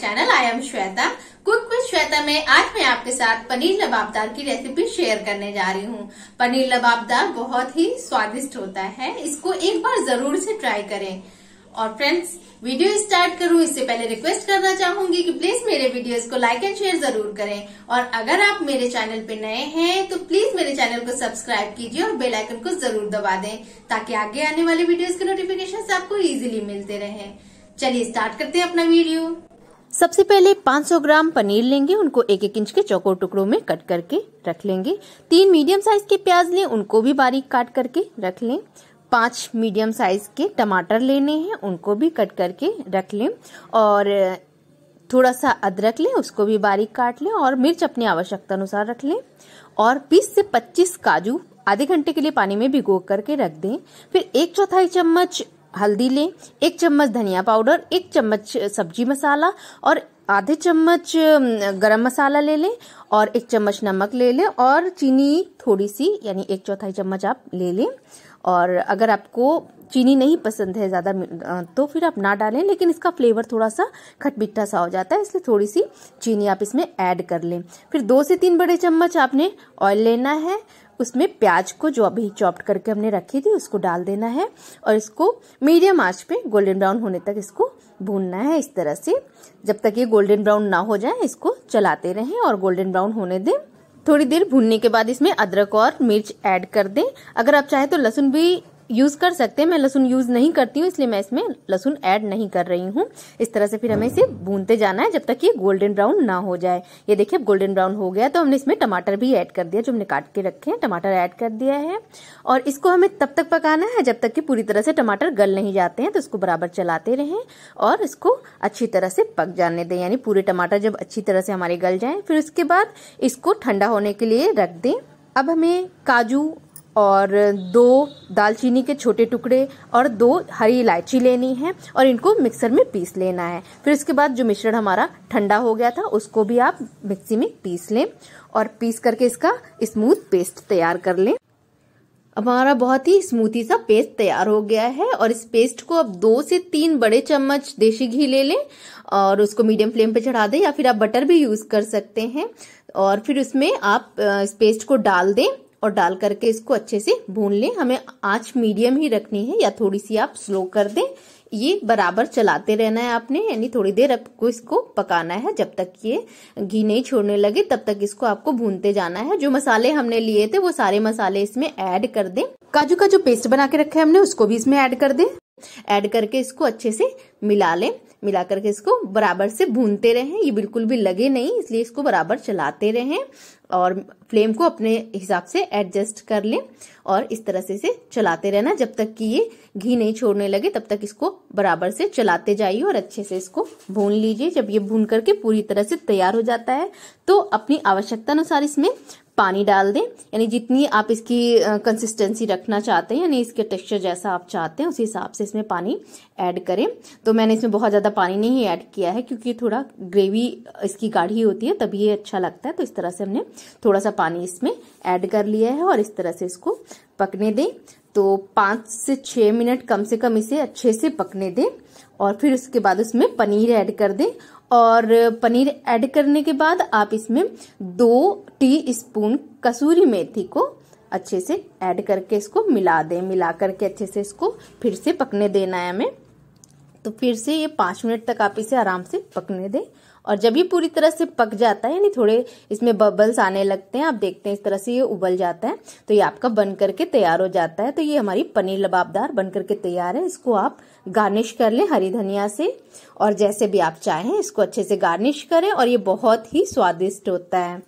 channel I am Shweta cook with Shweta में आज मैं आपके साथ पनीर लबाबदार की रेसिपी शेयर करने जा रही हूँ पनीर लबाबदार बहुत ही स्वादिष्ट होता है इसको एक बार जरूर से ट्राई करें और फ्रेंड्स वीडियो स्टार्ट करूँ इससे पहले रिक्वेस्ट करना चाहूंगी कि प्लीज मेरे वीडियोस को लाइक एंड शेयर जरूर करें और अगर आप मेरे चैनल पे नए हैं तो प्लीज मेरे चैनल को सब्सक्राइब कीजिए और बेल आइकन को जरूर दबा दें ताकि आगे आने वाले वीडियोस के नोटिफिकेशन आपको इजीली मिलते रहे चलिए स्टार्ट करते हैं अपना वीडियो सबसे पहले 500 ग्राम पनीर लेंगे उनको एक एक इंच के चौकोर टुकड़ों में कट करके रख लेंगे तीन मीडियम साइज के प्याज लें उनको भी बारीक काट करके रख लें पांच मीडियम साइज के टमाटर लेने हैं उनको भी कट करके रख लें और थोड़ा सा अदरक लें उसको भी बारीक काट लें और मिर्च अपनी आवश्यकता अनुसार रख लें और 20 से 25 काजू आधे घंटे के लिए पानी में भिगो करके रख दें फिर एक चौथाई चम्मच हल्दी लें एक चम्मच धनिया पाउडर एक चम्मच सब्जी मसाला और आधे चम्मच गरम मसाला ले लें और एक चम्मच नमक ले लें और चीनी थोड़ी सी यानी एक चौथाई चम्मच आप ले लें और अगर आपको चीनी नहीं पसंद है ज़्यादा तो फिर आप ना डालें लेकिन इसका फ्लेवर थोड़ा सा खटमिट्ठा सा हो जाता है इसलिए थोड़ी सी चीनी आप इसमें ऐड कर लें फिर दो से तीन बड़े चम्मच आपने ऑयल लेना है उसमें प्याज को जो अभी चॉप्ड करके हमने रखी थी उसको डाल देना है और इसको मीडियम आंच पे गोल्डन ब्राउन होने तक इसको भूनना है इस तरह से जब तक ये गोल्डन ब्राउन ना हो जाए इसको चलाते रहें और गोल्डन ब्राउन होने दें थोड़ी देर भूनने के बाद इसमें अदरक और मिर्च ऐड कर दें अगर आप चाहें तो लहसुन भी यूज़ कर सकते हैं मैं लहसुन यूज़ नहीं करती हूँ इसलिए मैं इसमें लहसुन ऐड नहीं कर रही हूँ इस तरह से फिर हमें इसे भूनते जाना है जब तक ये गोल्डन ब्राउन ना हो जाए ये देखिए गोल्डन ब्राउन हो गया तो हमने इसमें टमाटर भी ऐड कर दिया जो हमने काट के रखे हैं टमाटर ऐड कर दिया है और इसको हमें तब तक पकाना है जब तक कि पूरी तरह से टमाटर गल नहीं जाते हैं तो इसको बराबर चलाते रहें और इसको अच्छी तरह से पक जाने दें यानी पूरे टमाटर जब अच्छी तरह से हमारे गल जाए फिर उसके बाद इसको ठंडा होने के लिए रख दें अब हमें काजू और दो दालचीनी के छोटे टुकड़े और दो हरी इलायची लेनी है और इनको मिक्सर में पीस लेना है फिर इसके बाद जो मिश्रण हमारा ठंडा हो गया था उसको भी आप मिक्सी में पीस लें और पीस करके इसका स्मूथ पेस्ट तैयार कर लें हमारा बहुत ही स्मूथी सा पेस्ट तैयार हो गया है और इस पेस्ट को आप दो से तीन बड़े चम्मच देसी घी ले लें और उसको मीडियम फ्लेम पे चढ़ा दें या फिर आप बटर भी यूज कर सकते हैं और फिर उसमें आप इस पेस्ट को डाल दें और डाल करके इसको अच्छे से भून लें हमें आंच मीडियम ही रखनी है या थोड़ी सी आप स्लो कर दें ये बराबर चलाते रहना है आपने यानी थोड़ी देर आपको इसको पकाना है जब तक ये घी नहीं छोड़ने लगे तब तक इसको आपको भूनते जाना है जो मसाले हमने लिए थे वो सारे मसाले इसमें ऐड कर दें काजू का जो पेस्ट बना के रखा है हमने उसको भी इसमें ऐड कर दें ऐड करके इसको अच्छे से मिला लें मिला करके इसको बराबर से भूनते रहें ये बिल्कुल भी लगे नहीं इसलिए इसको बराबर चलाते रहें और फ्लेम को अपने हिसाब से एडजस्ट कर लें और इस तरह से इसे चलाते रहना जब तक कि ये घी नहीं छोड़ने लगे तब तक इसको बराबर से चलाते जाइए और अच्छे से इसको भून लीजिए जब ये भून करके पूरी तरह से तैयार हो जाता है तो अपनी आवश्यकता अनुसार इसमें पानी डाल दें यानी जितनी आप इसकी कंसिस्टेंसी रखना चाहते हैं यानी इसके टेक्सचर जैसा आप चाहते हैं उसी हिसाब से इसमें पानी ऐड करें तो मैंने इसमें बहुत ज़्यादा पानी नहीं ऐड किया है क्योंकि थोड़ा ग्रेवी इसकी गाढ़ी होती है तभी ये अच्छा लगता है तो इस तरह से हमने थोड़ा सा पानी इसमें ऐड कर लिया है और इस तरह से इसको पकने दें तो पाँच से छः मिनट कम से कम इसे अच्छे से पकने दें और फिर उसके बाद उसमें पनीर ऐड कर दें और पनीर ऐड करने के बाद आप इसमें दो टी स्पून कसूरी मेथी को अच्छे से ऐड करके इसको मिला दें मिला करके अच्छे से इसको फिर से पकने देना है हमें तो फिर से ये पाँच मिनट तक आप इसे आराम से पकने दें और जब ये पूरी तरह से पक जाता है यानी थोड़े इसमें बबल्स आने लगते हैं आप देखते हैं इस तरह से ये उबल जाता है तो ये आपका बन करके तैयार हो जाता है तो ये हमारी पनीर लबाबदार बन करके तैयार है इसको आप गार्निश कर लें हरी धनिया से और जैसे भी आप चाहें इसको अच्छे से गार्निश करें और ये बहुत ही स्वादिष्ट होता है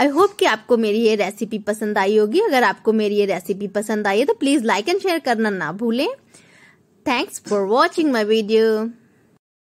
आई होप कि आपको मेरी ये रेसिपी पसंद आई होगी अगर आपको मेरी ये रेसिपी पसंद आई है तो प्लीज़ लाइक एंड शेयर करना ना भूलें thanks for watching my video